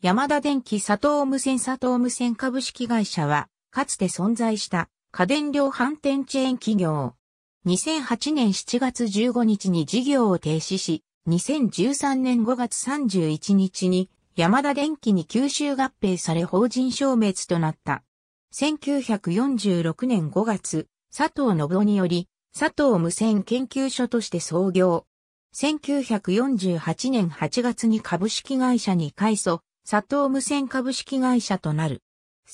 山田電機佐藤無線佐藤無線株式会社は、かつて存在した家電量販店チェーン企業。2008年7月15日に事業を停止し、2013年5月31日に山田電機に吸収合併され法人消滅となった。1946年5月、佐藤信夫により、佐藤無線研究所として創業。1948年8月に株式会社に改装。佐藤無線株式会社となる。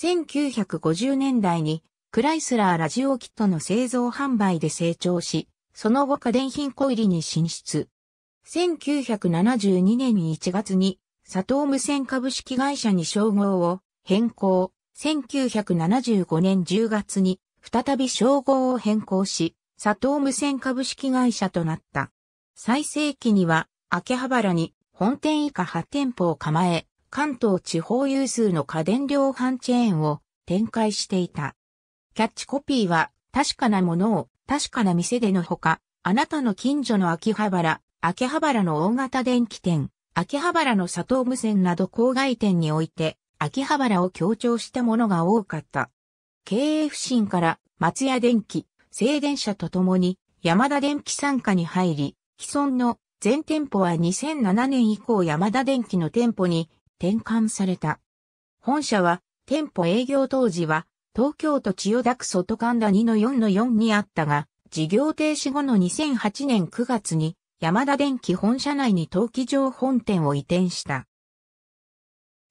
1950年代にクライスラーラジオキットの製造販売で成長し、その後家電品小入りに進出。1972年1月に佐藤無線株式会社に称号を変更。1975年10月に再び称号を変更し、佐藤無線株式会社となった。最盛期には秋葉原に本店以下8店舗を構え、関東地方有数の家電量販チェーンを展開していた。キャッチコピーは、確かなものを確かな店でのほか、あなたの近所の秋葉原、秋葉原の大型電気店、秋葉原の佐藤無線など郊外店において、秋葉原を強調したものが多かった。経営不振から松屋電気、静電車とともに、山田電機傘下に入り、既存の全店舗は2007年以降山田電機の店舗に転換された。本社は、店舗営業当時は、東京都千代田区外神田2の4の4にあったが、事業停止後の2008年9月に、山田電機本社内に陶器場本店を移転した。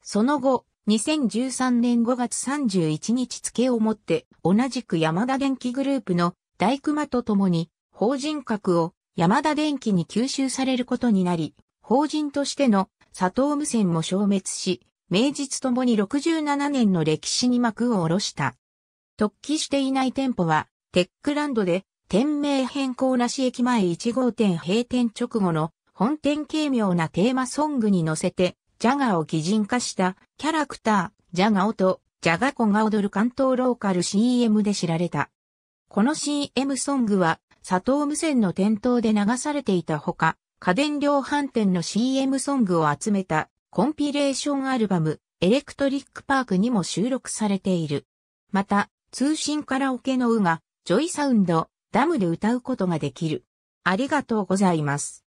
その後、2013年5月31日付をもって、同じく山田電機グループの大熊と共に、法人格を山田電機に吸収されることになり、法人としての佐藤無線も消滅し、名実ともに67年の歴史に幕を下ろした。突起していない店舗は、テックランドで、店名変更なし駅前1号店閉店直後の本店軽妙なテーマソングに乗せて、ジャガを擬人化したキャラクター、ジャガオとジャガコが踊る関東ローカル CM で知られた。この CM ソングは、佐藤無線の店頭で流されていたほか、家電量販店の CM ソングを集めたコンピレーションアルバムエレクトリックパークにも収録されている。また、通信カラオケのうが、ジョイサウンド、ダムで歌うことができる。ありがとうございます。